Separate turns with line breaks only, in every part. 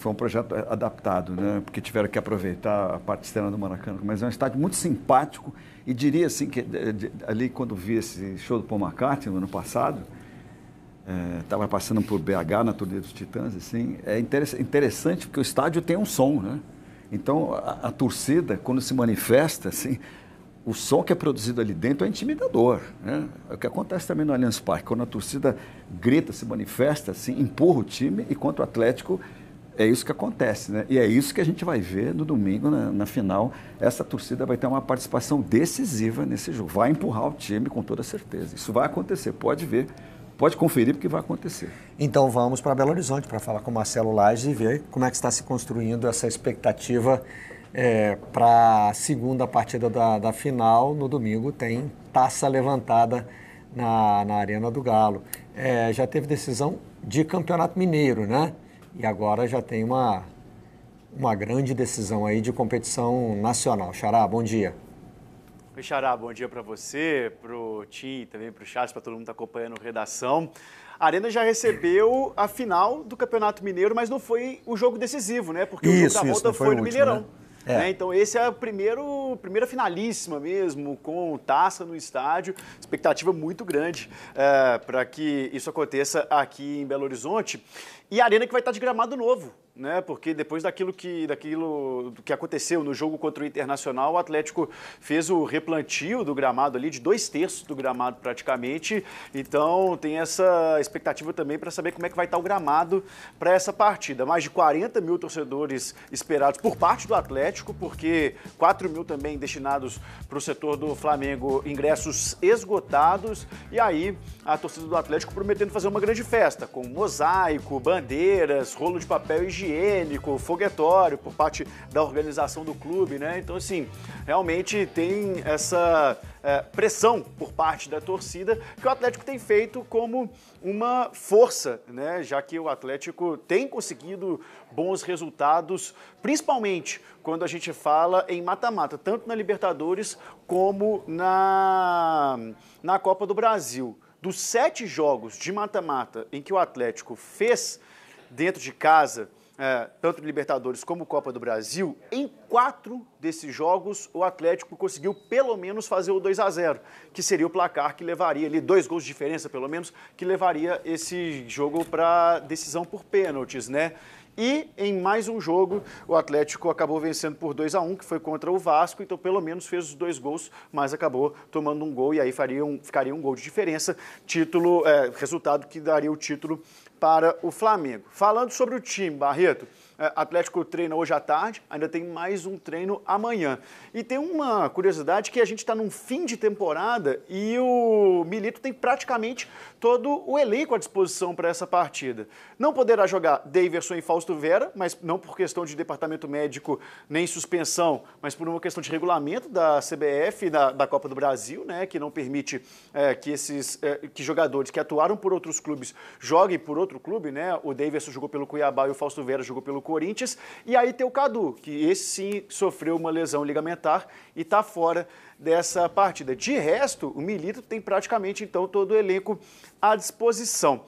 Foi um projeto adaptado, né? porque tiveram que aproveitar a parte externa do Maracanã. Mas é um estádio muito simpático e diria assim que ali quando vi esse show do Paul McCartney no ano passado, estava é, passando por BH na turnê dos Titãs, assim, é interessante porque o estádio tem um som, né? Então a, a torcida quando se manifesta, assim, o som que é produzido ali dentro é intimidador. Né? É o que acontece também no Allianz Parque, quando a torcida grita, se manifesta, assim, empurra o time, enquanto o Atlético é isso que acontece, né? E é isso que a gente vai ver no domingo, na, né? na, final. Essa torcida vai ter uma participação decisiva nesse jogo. Vai empurrar o time com toda certeza. Isso vai acontecer, pode ver, pode conferir porque vai acontecer.
Então vamos para Belo Horizonte para falar com o Marcelo Lages e ver como é que está se construindo essa expectativa é, para a segunda partida da, da final. No domingo tem taça levantada na, na Arena do Galo. É, já teve decisão de Campeonato Mineiro, né? e agora já tem uma, uma grande decisão aí de competição nacional. Xará, bom dia.
Oi, Xará, bom dia para você, para o Ti, também para o Charles, para todo mundo que está acompanhando a redação. A Arena já recebeu a final do Campeonato Mineiro, mas não foi o jogo decisivo, né? Porque isso, o jogo da volta foi, foi, no último, Mineirão. Né? né? É. Né? Então, esse é a primeiro, primeira finalíssima mesmo, com taça no estádio. Expectativa muito grande é, eh, para que isso aconteça aqui em Belo Horizonte e a arena que vai estar de gramado novo né? Porque depois daquilo que, daquilo que aconteceu no jogo contra o Internacional, o Atlético fez o replantio do gramado ali, de dois terços do gramado praticamente. Então tem essa expectativa também para saber como é que vai estar tá o gramado para essa partida. Mais de 40 mil torcedores esperados por parte do Atlético, porque 4 mil também destinados para o setor do Flamengo, ingressos esgotados. E aí a torcida do Atlético prometendo fazer uma grande festa, com mosaico, bandeiras, rolo de papel higiene higiênico, foguetório por parte da organização do clube, né? Então, assim, realmente tem essa é, pressão por parte da torcida que o Atlético tem feito como uma força, né? Já que o Atlético tem conseguido bons resultados, principalmente quando a gente fala em mata-mata, tanto na Libertadores como na, na Copa do Brasil. Dos sete jogos de mata-mata em que o Atlético fez dentro de casa é, tanto Libertadores como Copa do Brasil, em quatro desses jogos o Atlético conseguiu pelo menos fazer o 2 a 0, que seria o placar que levaria ali dois gols de diferença pelo menos, que levaria esse jogo para decisão por pênaltis, né? E em mais um jogo, o Atlético acabou vencendo por 2 a 1 que foi contra o Vasco, então pelo menos fez os dois gols, mas acabou tomando um gol e aí faria um, ficaria um gol de diferença. Título, é, resultado que daria o título para o Flamengo. Falando sobre o time, Barreto, é, Atlético treina hoje à tarde, ainda tem mais um treino amanhã. E tem uma curiosidade que a gente está num fim de temporada e o Milito tem praticamente todo o elenco à disposição para essa partida. Não poderá jogar Daverson e Fausto Vera, mas não por questão de departamento médico nem suspensão, mas por uma questão de regulamento da CBF, da, da Copa do Brasil, né, que não permite é, que esses é, que jogadores que atuaram por outros clubes joguem por outro clube, né? O Daverson jogou pelo Cuiabá e o Fausto Vera jogou pelo Corinthians. E aí tem o Cadu, que esse sim sofreu uma lesão ligamentar e está fora dessa partida. De resto, o Milito tem praticamente então todo o elenco à disposição.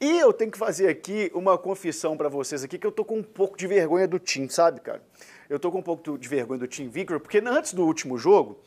E eu tenho que fazer aqui uma confissão para vocês aqui que eu tô com um pouco de vergonha do Tim, sabe, cara? Eu tô com um pouco de vergonha do Tim Victor, porque antes do último jogo,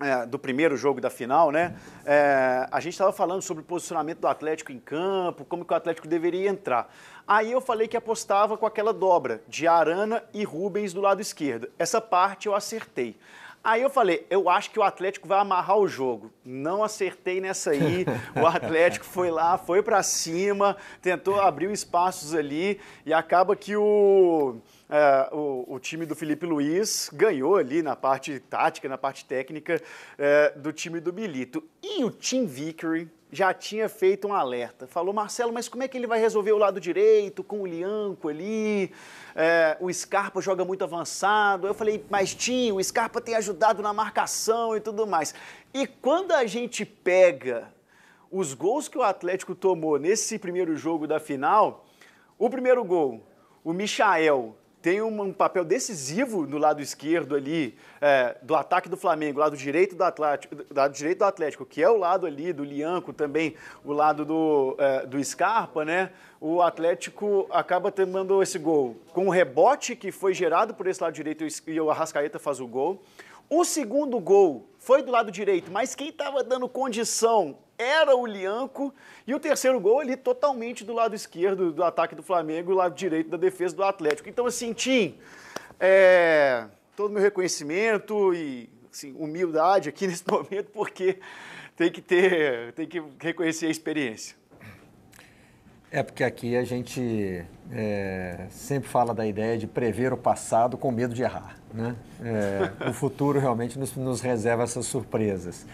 é, do primeiro jogo da final, né? É, a gente estava falando sobre o posicionamento do Atlético em campo, como que o Atlético deveria entrar. Aí eu falei que apostava com aquela dobra de Arana e Rubens do lado esquerdo. Essa parte eu acertei. Aí eu falei, eu acho que o Atlético vai amarrar o jogo. Não acertei nessa aí. O Atlético foi lá, foi para cima, tentou abrir espaços ali e acaba que o, é, o, o, time do Felipe Luiz ganhou ali na parte tática, na parte técnica é, do time do Milito. E o Tim Vickery, já tinha feito um alerta. Falou, Marcelo, mas como é que ele vai resolver o lado direito com o Lianco ali? É, o Scarpa joga muito avançado. Eu falei, mas Tim, o Scarpa tem ajudado na marcação e tudo mais. E quando a gente pega os gols que o Atlético tomou nesse primeiro jogo da final, o primeiro gol, o Michael tem um, papel decisivo no lado esquerdo ali, é, do ataque do Flamengo, lado direito do Atlético, lado direito do Atlético, que é o lado ali do Lianco também, o lado do, é, do Scarpa, né? O Atlético acaba tomando esse gol com um rebote que foi gerado por esse lado direito e o Arrascaeta faz o gol. O segundo gol foi do lado direito, mas quem estava dando condição era o Lianco. E o terceiro gol ali totalmente do lado esquerdo do ataque do Flamengo, lado direito da defesa do Atlético. Então, assim, Tim, é, todo meu reconhecimento e assim, humildade aqui nesse momento, porque tem que ter, tem que reconhecer a experiência.
É porque aqui a gente é, sempre fala da ideia de prever o passado com medo de errar. Né?
É,
o futuro realmente nos, nos reserva essas surpresas.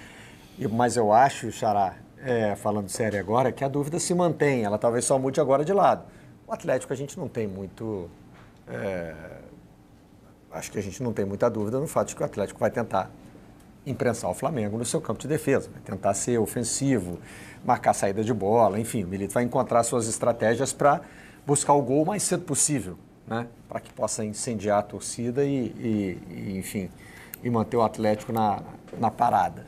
E, mas eu acho, Xará, é, falando sério agora, que a dúvida se mantém. Ela talvez só mude agora de lado. O Atlético a gente não tem muito. É, acho que a gente não tem muita dúvida no fato de que o Atlético vai tentar imprensar o Flamengo no seu campo de defesa, vai tentar ser ofensivo, marcar saída de bola, enfim, o Milito vai encontrar suas estratégias para buscar o gol o mais cedo possível, né? para que possa incendiar a torcida e, e, e, enfim, e manter o Atlético na, na parada.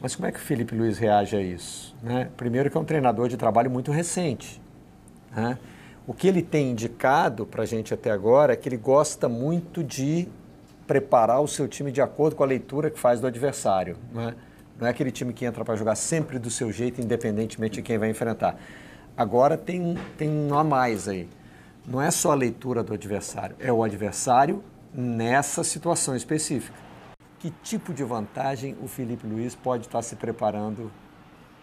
Mas como é que o Felipe Luiz reage a isso? Né? Primeiro que é um treinador de trabalho muito recente. Né? O que ele tem indicado para a gente até agora é que ele gosta muito de preparar o seu time de acordo com a leitura que faz do adversário. Né? Não é aquele time que entra para jogar sempre do seu jeito, independentemente de quem vai enfrentar. Agora tem, tem um a mais aí. Não é só a leitura do adversário, é o adversário nessa situação específica. Que tipo de vantagem o Felipe Luiz pode estar tá se preparando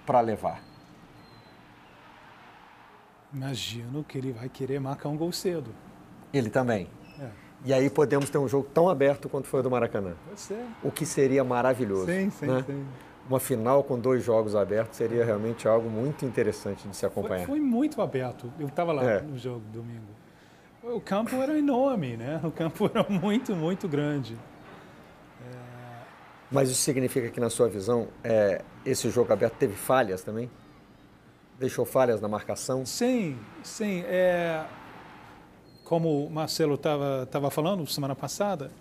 para levar?
Imagino que ele vai querer marcar um gol cedo.
Ele também. E aí podemos ter um jogo tão aberto quanto foi o do Maracanã. O que seria maravilhoso. Sim, sim, né? sim. Uma final com dois jogos abertos seria realmente algo muito interessante de se acompanhar. Foi,
foi muito aberto. Eu estava lá é. no jogo domingo. O campo era enorme, né? O campo era muito, muito grande.
É... Mas isso significa que, na sua visão, é, esse jogo aberto teve falhas também?
Deixou falhas na marcação? Sim, sim. É, como o Marcelo estava falando semana passada,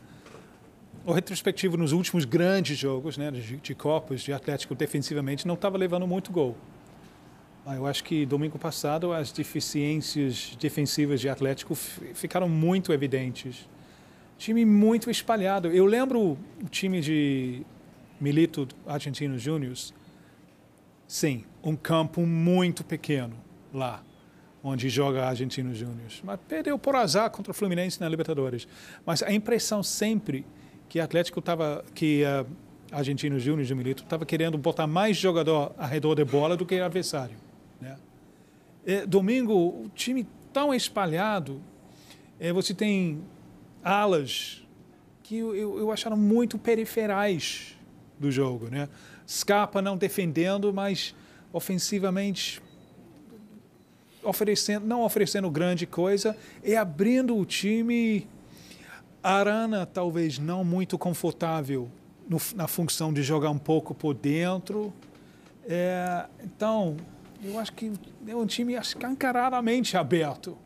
o retrospectivo nos últimos grandes jogos né, de, de Copas, de Atlético defensivamente, não estava levando muito gol. Ah, eu acho que domingo passado as deficiências defensivas de Atlético ficaram muito evidentes. Time muito espalhado. Eu lembro o time de Milito Argentino Júnior. Sim, um campo muito pequeno lá onde joga Argentino Júnior. Mas perdeu por azar contra o Fluminense na Libertadores. Mas a impressão sempre que Atlético estava, que uh, eh, Argentino Júnior de Milito estava querendo botar mais jogador ao redor da bola do que adversário. Né? É, domingo, o time tão espalhado, é, você tem alas que eu, eu, eu acharam muito periferais do jogo, né? Scarpa não defendendo, mas ofensivamente oferecendo, não oferecendo grande coisa e abrindo o time. Arana talvez não muito confortável no, na função de jogar um pouco por dentro. É, então, eu acho que é um time escancaradamente aberto.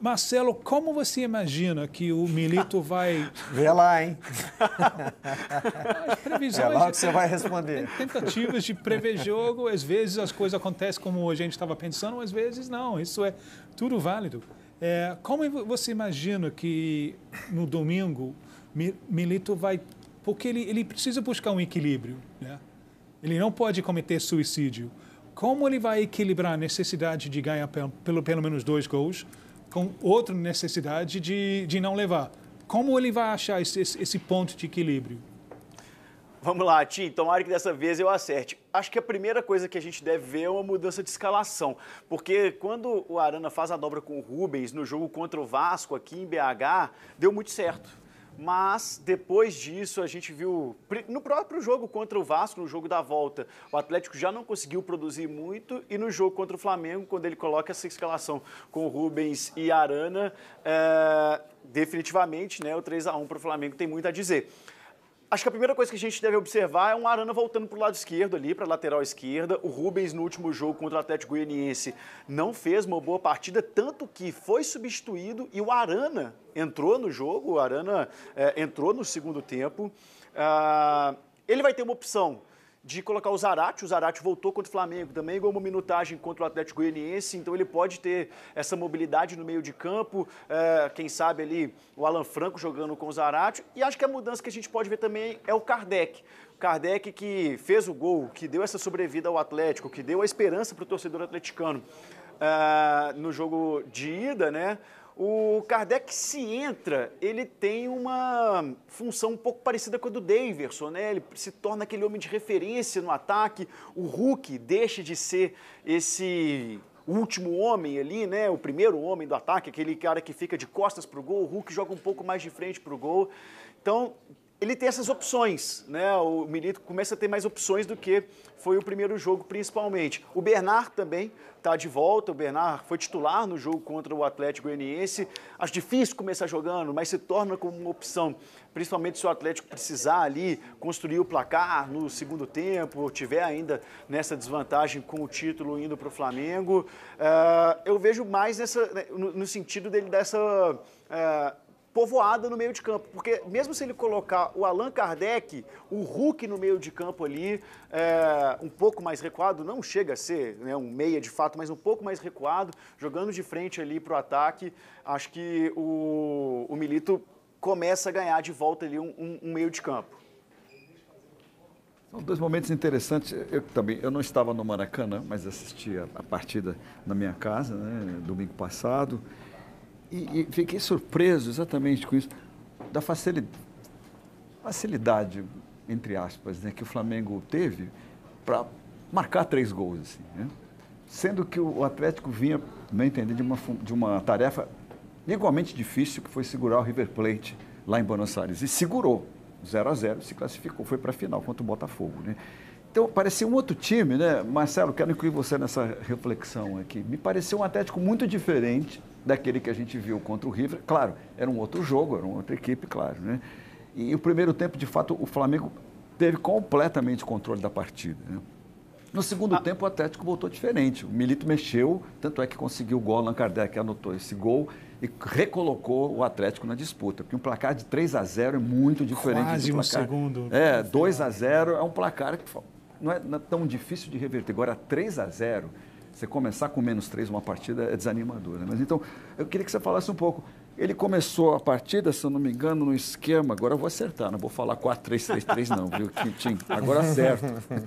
Marcelo, como você imagina que o Milito vai. Vê lá, hein? As previsões. É lá que você vai responder. Tentativas de prever jogo, às vezes as coisas acontecem como a gente estava pensando, às vezes não. Isso é tudo válido. É, como você imagina que no domingo Milito vai. Porque ele, ele precisa buscar um equilíbrio, né? Ele não pode cometer suicídio. Como ele vai equilibrar a necessidade de ganhar pelo, pelo menos dois gols com outra necessidade de, de não levar. Como ele vai achar esse, esse ponto de equilíbrio?
Vamos lá, Tim. Tomara que dessa vez eu acerte. Acho que a primeira coisa que a gente deve ver é uma mudança de escalação. Porque quando o Arana faz a dobra com o Rubens no jogo contra o Vasco aqui em BH, deu muito certo mas depois disso a gente viu no próprio jogo contra o Vasco, no jogo da volta, o Atlético já não conseguiu produzir muito e no jogo contra o Flamengo, quando ele coloca essa escalação com Rubens e Arana, é, definitivamente né, o 3 a 1 para o Flamengo tem muito a dizer. Acho que a primeira coisa que a gente deve observar é um Arana voltando para o lado esquerdo ali, para a lateral esquerda. O Rubens, no último jogo contra o Atlético Goianiense, não fez uma boa partida, tanto que foi substituído e o Arana entrou no jogo, o Arana é, entrou no segundo tempo. Ah, ele vai ter uma opção de colocar o Zarate. O Zarate voltou contra o Flamengo, também igual uma minutagem contra o Atlético Goianiense, então ele pode ter essa mobilidade no meio de campo. É, quem sabe ali o Alan Franco jogando com o Zarate. E acho que a mudança que a gente pode ver também é o Kardec. Kardec que fez o gol, que deu essa sobrevida ao Atlético, que deu a esperança para o torcedor atleticano. É, no jogo de ida, né? O Kardec, se entra, ele tem uma função um pouco parecida com a do Daverson, né? Ele se torna aquele homem de referência no ataque. O Hulk deixa de ser esse último homem ali, né? O primeiro homem do ataque, aquele cara que fica de costas pro gol, o Hulk joga um pouco mais de frente pro gol. Então, ele tem essas opções, né? O Milito começa a ter mais opções do que foi o primeiro jogo, principalmente. O Bernard também está de volta. O Bernard foi titular no jogo contra o Atlético Goianiense. Acho difícil começar jogando, mas se torna como uma opção, principalmente se o Atlético precisar ali construir o placar no segundo tempo, ou tiver ainda nessa desvantagem com o título indo para o Flamengo. Uh, eu vejo mais nessa, né, no, no sentido dele dessa uh, eh, povoada no meio de campo. Porque mesmo se ele colocar o Allan Kardec, o Hulk no meio de campo ali, é, um pouco mais recuado, não chega a ser né, um meia de fato, mas um pouco mais recuado, jogando de frente ali para o ataque, acho que o, o, Milito começa a ganhar de volta ali um, um, um meio de campo.
São dois momentos interessantes. Eu também, eu não estava no Maracanã, mas assisti a, a partida na minha casa, né, domingo passado. E, e fiquei surpreso exatamente com isso, da facilidade, entre aspas, né, que o Flamengo teve para marcar três gols. Assim, né? Sendo que o Atlético vinha, não entender, de uma, de uma tarefa igualmente difícil, que foi segurar o River Plate lá em Buenos Aires. E segurou, 0 a 0 se classificou, foi para a final contra o Botafogo. Né? Então, parecia um outro time, né? Marcelo, quero incluir você nessa reflexão aqui. Me pareceu um Atlético muito diferente daquele que a gente viu contra o River. Claro, era um outro jogo, era uma outra equipe, claro. Né? E o primeiro tempo, de fato, o Flamengo teve completamente controle da partida. Né? No segundo ah. tempo, o Atlético voltou diferente. O Milito mexeu, tanto é que conseguiu o gol. Allan Kardec anotou esse gol e recolocou o Atlético na disputa. Porque um placar de 3 a 0 é muito diferente Quase do placar. Um segundo. É, 2 a 0 é um placar que é, não é tão difícil de reverter. Agora, 3 a 0 você começar com menos três uma partida é desanimador. Né? Mas então, eu queria que você falasse um pouco. Ele começou a partida, se eu não me engano, no esquema. Agora eu vou acertar, não vou falar 4-3-3-3, não, viu, Quintim? Agora acerto.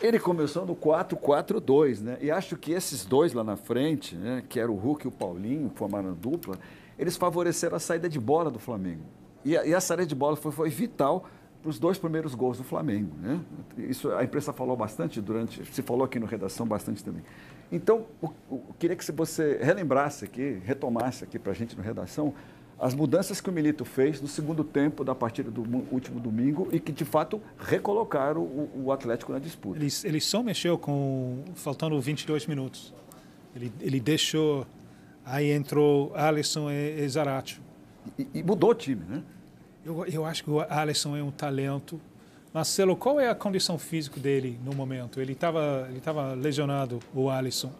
Ele começou no 4-4-2, né? E acho que esses dois lá na frente, né, que era o Hulk e o Paulinho, formaram a dupla, eles favoreceram a saída de bola do Flamengo. E a, e a saída de bola foi, foi vital para os dois primeiros gols do Flamengo. Né? Isso a imprensa falou bastante durante, se falou aqui no Redação bastante também. Então, eu queria que você relembrasse aqui, retomasse aqui para a gente no Redação, as mudanças que o Milito fez no segundo tempo da partida do último domingo e que, de fato, recolocaram o, o Atlético na disputa.
Ele, ele, só mexeu com, faltando 22 minutos. Ele, ele deixou, aí entrou Alisson e, e Zarate. E, e mudou o time, né? Eu, eu acho que o Alisson é um talento. Marcelo, qual é a condição física dele no momento? Ele estava ele tava lesionado, o Alisson.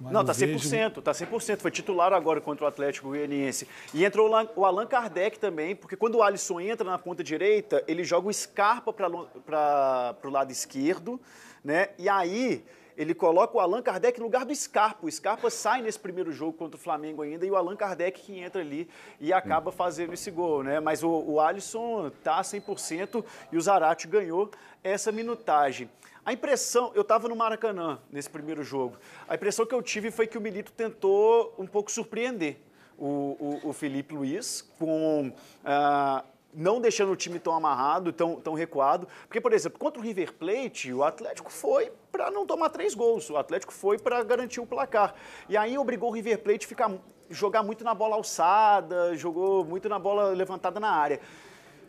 Mas não, tá 100%, vejo...
tá 100%. Foi titular agora contra o Atlético Goianiense. E entrou o Allan Kardec também, porque quando o Alisson entra na ponta direita, ele joga o Scarpa para o lado esquerdo, né? E aí ele coloca o Allan Kardec no lugar do Scarpa. O Scarpa sai nesse primeiro jogo contra o Flamengo ainda e o Allan Kardec que entra ali e acaba fazendo esse gol, né? Mas o, o Alisson tá 100% e o Zarate ganhou essa minutagem. A impressão, eu estava no Maracanã nesse primeiro jogo. A impressão que eu tive foi que o Milito tentou um pouco surpreender o, o, o Felipe Luiz com ah, não deixando o time tão amarrado, tão, tão recuado. Porque, por exemplo, contra o River Plate, o Atlético foi para não tomar três gols. O Atlético foi para garantir o placar. E aí obrigou o River Plate a ficar, jogar muito na bola alçada, jogou muito na bola levantada na área.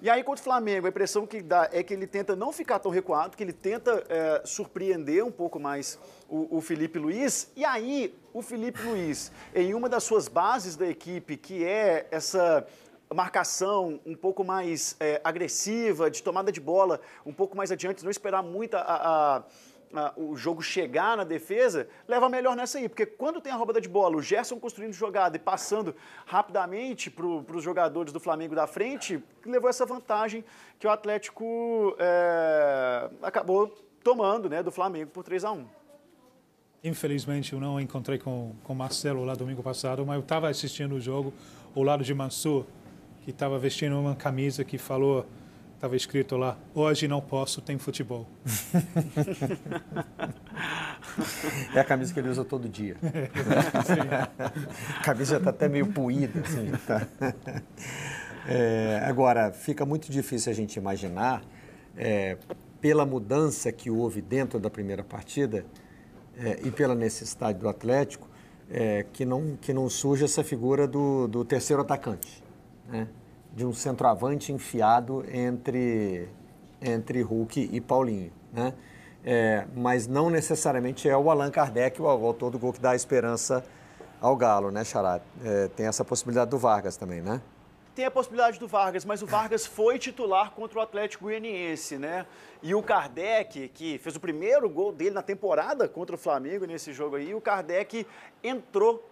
E aí, contra o Flamengo, a impressão que dá é que ele tenta não ficar tão recuado, que ele tenta é, surpreender um pouco mais o, o, Felipe Luiz. E aí, o Felipe Luiz, em uma das suas bases da equipe, que é essa marcação um pouco mais é, agressiva, de tomada de bola um pouco mais adiante, não esperar muito a, a, a, o jogo chegar na defesa, leva melhor nessa aí. Porque quando tem a roubada de bola, o Gerson construindo jogada e passando rapidamente para os jogadores do Flamengo da frente, levou essa vantagem que o Atlético é, acabou tomando né, do Flamengo por 3 a 1
Infelizmente, eu não encontrei com, com Marcelo lá domingo passado, mas eu estava assistindo o jogo o lado de Mansur, que estava vestindo uma camisa que falou, estava escrito lá, hoje não posso, tem futebol. é a camisa que ele usa todo dia. a camisa já está até meio puída.
Assim, tá. é, agora, fica muito difícil a gente imaginar, é, pela mudança que houve dentro da primeira partida é, e pela necessidade do Atlético, é, que, não, que não surja essa figura do, do terceiro atacante né, de um centroavante enfiado entre, entre Hulk e Paulinho. Né? É, mas não necessariamente é o Allan Kardec o autor do gol que dá a esperança ao Galo, né, Xará? É, tem essa possibilidade do Vargas também, né?
Tem a possibilidade do Vargas, mas o Vargas foi titular contra o Atlético Goianiense, né? E o Kardec, que fez o primeiro gol dele na temporada contra o Flamengo nesse jogo aí, o Kardec entrou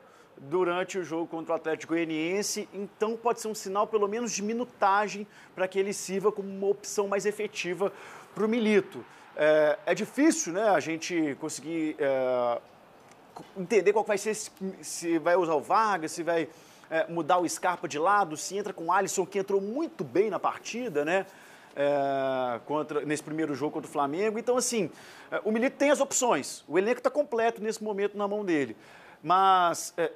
durante o jogo contra o Atlético Goianiense, então pode ser um sinal pelo menos de minutagem para que ele sirva como uma opção mais efetiva para o Milito. É, é, difícil né, a gente conseguir é, entender qual vai ser, se vai usar o Vargas, se vai é, mudar o Scarpa de lado, se entra com o Alisson, que entrou muito bem na partida, né? É, contra, nesse primeiro jogo contra o Flamengo. Então, assim, é, o Milito tem as opções. O elenco está completo nesse momento na mão dele. Mas é,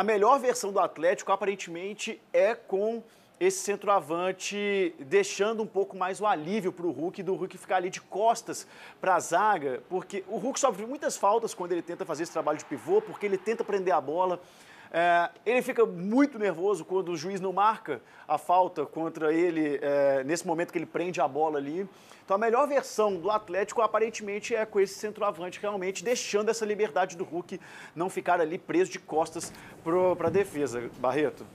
a melhor versão do Atlético, aparentemente, é com esse centroavante deixando um pouco mais o alívio para o Hulk, do Hulk ficar ali de costas para a zaga, porque o Hulk sofre muitas faltas quando ele tenta fazer esse trabalho de pivô, porque ele tenta prender a bola, é, ele fica muito nervoso quando o juiz não marca a falta contra ele é, nesse momento que ele prende a bola ali. Então a melhor versão do Atlético aparentemente é com esse centroavante realmente deixando essa liberdade do Hulk não ficar ali preso de costas para a defesa. Barreto.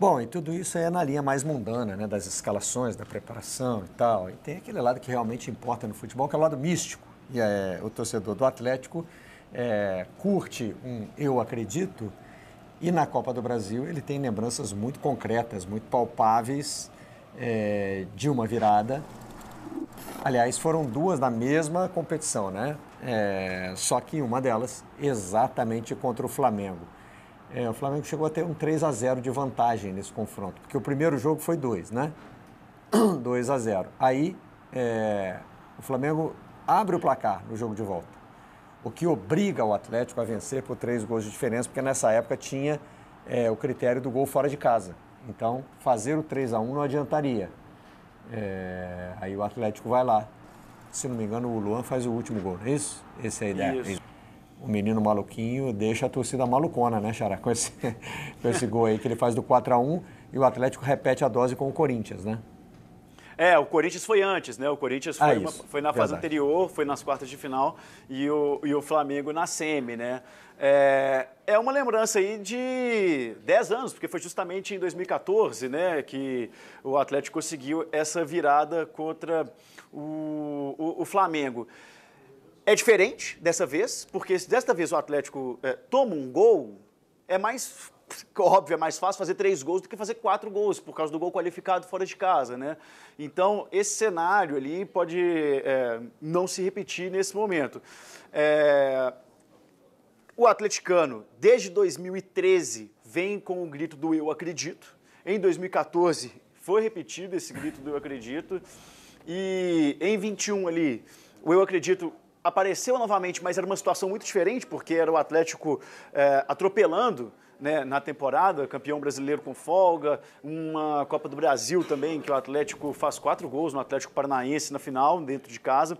Bom, e tudo isso é na linha mais mundana, né, das escalações, da preparação e tal. E tem aquele lado que realmente importa no futebol, que é o lado místico. E é, o torcedor do Atlético é, curte um eu acredito e na Copa do Brasil ele tem lembranças muito concretas, muito palpáveis é, de uma virada. Aliás, foram duas na mesma competição, né? É, só que uma delas exatamente contra o Flamengo. É, o Flamengo chegou a ter um 3 a 0 de vantagem nesse confronto, porque o primeiro jogo foi 2, né? 2 a 0. Aí é, o Flamengo abre o placar no jogo de volta o que obriga o Atlético a vencer por três gols de diferença, porque nessa época tinha é, o critério do gol fora de casa. Então, fazer o 3 a 1 não adiantaria. É, aí o Atlético vai lá. Se não me engano, o Luan faz o último gol, não é isso? Esse ideia. né? Isso. O menino maluquinho deixa a torcida malucona, né, Xará? Com esse, com esse gol aí que ele faz do 4 a 1 e o Atlético repete a dose com o Corinthians, né?
É, o Corinthians foi antes, né? O Corinthians ah, foi, ah, uma, foi na fase anterior, foi nas quartas de final e o, e o Flamengo na semi, né? É, é uma lembrança aí de 10 anos, porque foi justamente em 2014, né, que o Atlético conseguiu essa virada contra o, o, o Flamengo. É diferente dessa vez, porque se desta vez o Atlético é, toma um gol, é mais óbvio, é mais fácil fazer três gols do que fazer quatro gols, por causa do gol qualificado fora de casa, né? Então, esse cenário ali pode é, não se repetir nesse momento. É, o atleticano, desde 2013, vem com o grito do eu acredito. Em 2014, foi repetido esse grito do eu acredito. E em 21 ali, o eu acredito apareceu novamente, mas era uma situação muito diferente, porque era o Atlético é, atropelando né, na temporada, campeão brasileiro com folga, uma Copa do Brasil também, que o Atlético faz quatro gols no Atlético Paranaense na final, dentro de casa.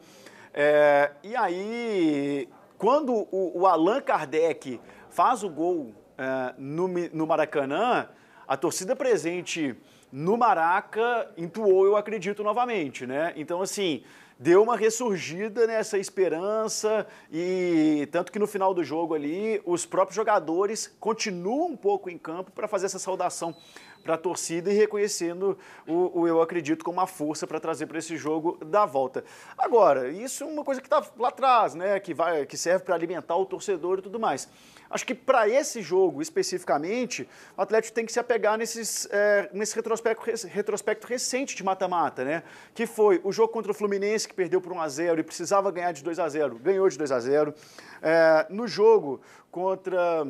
É, e aí, quando o, o Allan Kardec faz o gol é, no, no Maracanã, a torcida presente no Maraca entoou Eu Acredito novamente, né? Então, assim, deu uma ressurgida nessa esperança e tanto que no final do jogo ali os próprios jogadores continuam um pouco em campo para fazer essa saudação para a torcida e reconhecendo o, o, eu acredito como uma força para trazer para esse jogo da volta. Agora, isso é uma coisa que está lá atrás, né? Que, vai, que serve para alimentar o torcedor e tudo mais. Acho que para esse jogo especificamente, o Atlético tem que se apegar nesses, é, nesse retrospecto, retrospecto recente de mata-mata, né? Que foi o jogo contra o Fluminense, que perdeu por 1x0 e precisava ganhar de 2 a 0 ganhou de 2 a 0 é, eh, No jogo contra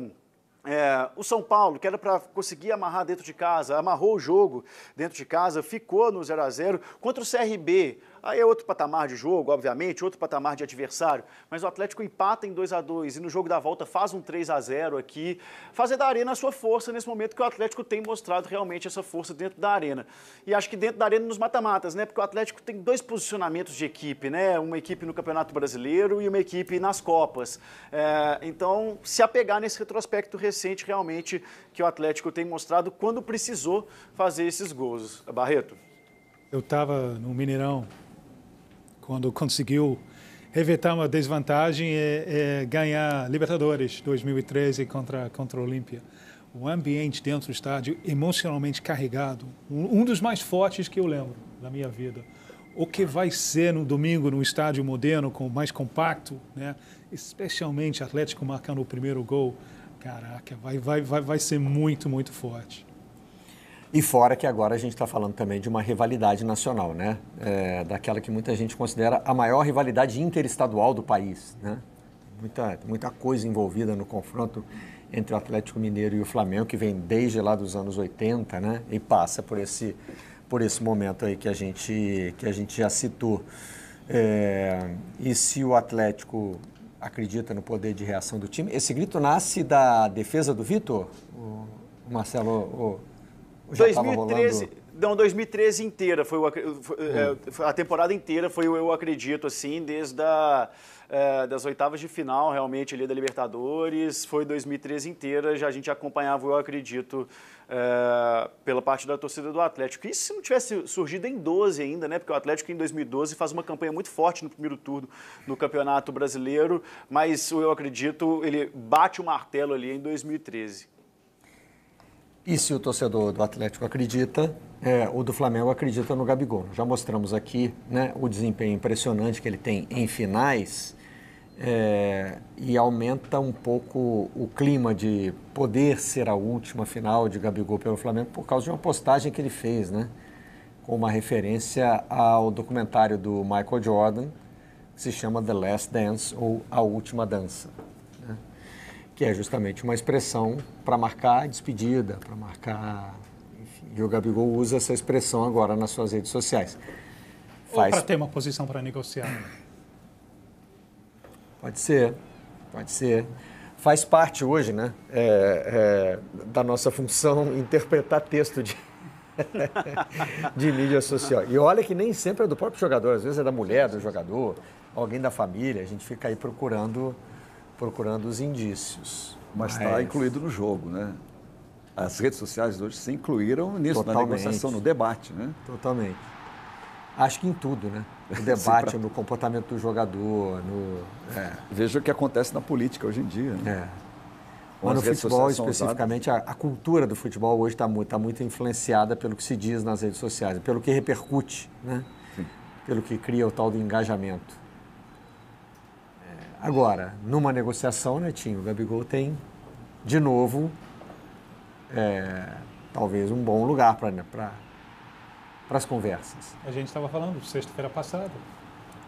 é, o São Paulo, que era para conseguir amarrar dentro de casa, amarrou o jogo dentro de casa, ficou no 0 a 0 Contra o CRB, Aí é outro patamar de jogo, obviamente, outro patamar de adversário, mas o Atlético empata em 2 a 2 e no jogo da volta faz um 3 a 0 aqui, fazer da arena a sua força nesse momento que o Atlético tem mostrado realmente essa força dentro da arena. E acho que dentro da arena nos mata-matas, né? Porque o Atlético tem dois posicionamentos de equipe, né? Uma equipe no Campeonato Brasileiro e uma equipe nas Copas. É, então, se apegar nesse retrospecto recente realmente que o Atlético tem mostrado quando precisou fazer esses gols. Barreto?
Eu estava no Mineirão quando conseguiu reverter uma desvantagem e, é, e é ganhar Libertadores 2013 contra, contra o Olímpia. O ambiente dentro do estádio emocionalmente carregado, um, um dos mais fortes que eu lembro da minha vida o que vai ser no domingo no estádio moderno, com mais compacto, né? especialmente Atlético marcando o primeiro gol, caraca, vai, vai, vai, vai ser muito, muito forte.
E fora que agora a gente está falando também de uma rivalidade nacional, né? É, daquela que muita gente considera a maior rivalidade interestadual do país, né? Muita, muita coisa envolvida no confronto entre o Atlético Mineiro e o Flamengo, que vem desde lá dos anos 80, né? E passa por esse, por esse momento aí que a gente, que a gente já citou. É, e se o Atlético acredita no poder de reação do time, esse grito nasce da defesa do Vitor, o Marcelo? O...
2013, rolando... não, 2013 inteira foi, o, foi é, hum. a temporada inteira foi o eu acredito assim, desde a, é, das oitavas de final realmente ali da Libertadores, foi 2013 inteira já a gente acompanhava eu acredito é, pela parte da torcida do Atlético. Isso se não tivesse surgido em 12 ainda, né? Porque o Atlético em 2012 faz uma campanha muito forte no primeiro turno no Campeonato Brasileiro, mas eu acredito ele bate o martelo ali em 2013.
E se o torcedor do Atlético acredita, é, o do Flamengo acredita no Gabigol. Já mostramos aqui né, o desempenho impressionante que ele tem em finais é, e aumenta um pouco o clima de poder ser a última final de Gabigol pelo Flamengo por causa de uma postagem que ele fez, né? Com uma referência ao documentário do Michael Jordan, que se chama The Last Dance ou A Última Dança que é justamente uma expressão para marcar despedida, para marcar. Enfim, e o Gabigol usa essa expressão agora nas suas redes sociais.
Faz... Ou para ter uma posição para negociar.
Pode ser, pode ser. Faz parte hoje, né, é, é, da nossa função interpretar texto de, de mídia social. E olha que nem sempre é do próprio jogador, às vezes é da mulher, do jogador, alguém da família. A gente fica aí procurando procurando os indícios. Mas está Mas...
incluído no jogo, né? As redes sociais hoje se incluíram
nisso, Totalmente. na negociação, no debate, né? Totalmente. Acho que em tudo, né? O debate, Sim, pra... no comportamento do jogador, no... É. é. Veja o que acontece na política hoje em dia, né? É. Mas no futebol, especificamente, a, a, cultura do futebol hoje está muito, tá muito influenciada pelo que se diz nas redes sociais, pelo que repercute, né? Sim. pelo que cria o tal do engajamento. Agora, numa negociação, Netinho, né, o Gabigol tem, de novo, é, talvez um bom lugar para né, pra, as conversas.
A gente estava falando, sexta-feira passada,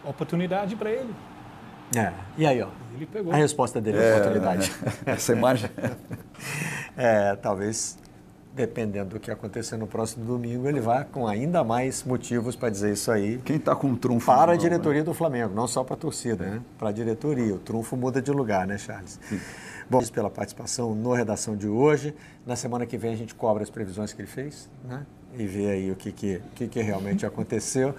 oportunidade para ele.
É, e aí, ó,
a resposta dele é, é
oportunidade. Essa imagem. é, talvez dependendo do que acontecer no próximo domingo, ele vai com ainda mais motivos para dizer isso aí. Quem está com o trunfo? Para a né? diretoria né? do Flamengo, não só para a torcida, né? para a diretoria. O trunfo muda de lugar, né, Charles? Sim. Bom, pela participação no Redação de hoje. Na semana que vem a gente cobra as previsões que ele fez né? e vê aí o que, que, que, que realmente aconteceu.